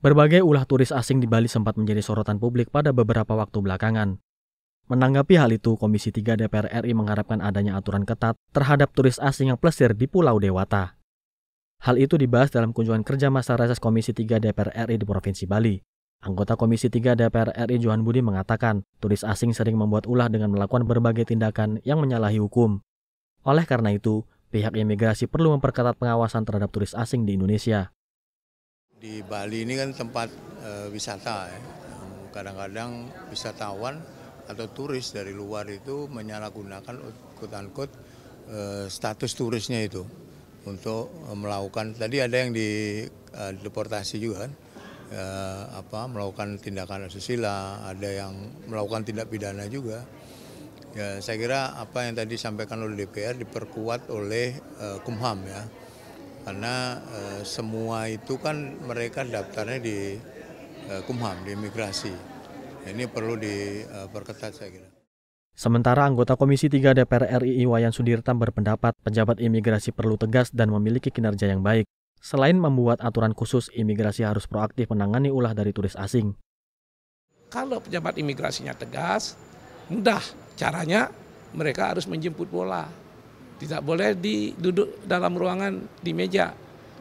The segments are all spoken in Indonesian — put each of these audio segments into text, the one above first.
Berbagai ulah turis asing di Bali sempat menjadi sorotan publik pada beberapa waktu belakangan. Menanggapi hal itu, Komisi 3 DPR RI mengharapkan adanya aturan ketat terhadap turis asing yang plesir di Pulau Dewata. Hal itu dibahas dalam kunjungan kerja masa reses Komisi 3 DPR RI di Provinsi Bali. Anggota Komisi 3 DPR RI Johan Budi mengatakan, turis asing sering membuat ulah dengan melakukan berbagai tindakan yang menyalahi hukum. Oleh karena itu, pihak imigrasi perlu memperketat pengawasan terhadap turis asing di Indonesia. Di Bali ini kan tempat e, wisata kadang ya. Kadang-kadang wisatawan atau turis dari luar itu menyalahgunakan kut e, eh, status turisnya itu untuk eh, melakukan tadi ada yang di e, deportasi juga kan. E, apa melakukan tindakan asusila, ada yang melakukan tindak pidana juga. Ya, saya kira apa yang tadi disampaikan oleh DPR diperkuat oleh e, Kumham ya karena e, semua itu kan mereka daftarnya di e, Kumham, di imigrasi. Ini perlu diperketat eh, saya kira. Sementara anggota Komisi 3 DPR RI Iwayan Sudirtam berpendapat pejabat imigrasi perlu tegas dan memiliki kinerja yang baik. Selain membuat aturan khusus, imigrasi harus proaktif menangani ulah dari turis asing. Kalau pejabat imigrasinya tegas, mudah. Caranya mereka harus menjemput bola. Tidak boleh duduk dalam ruangan di meja.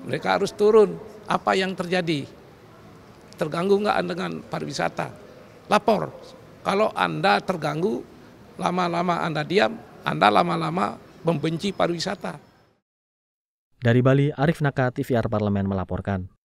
Mereka harus turun. Apa yang terjadi? Terganggu nggak dengan pariwisata? Lapor. Kalau Anda terganggu, lama-lama Anda diam, Anda lama-lama membenci pariwisata. Dari Bali, Arif Naka, TVR Parlemen melaporkan.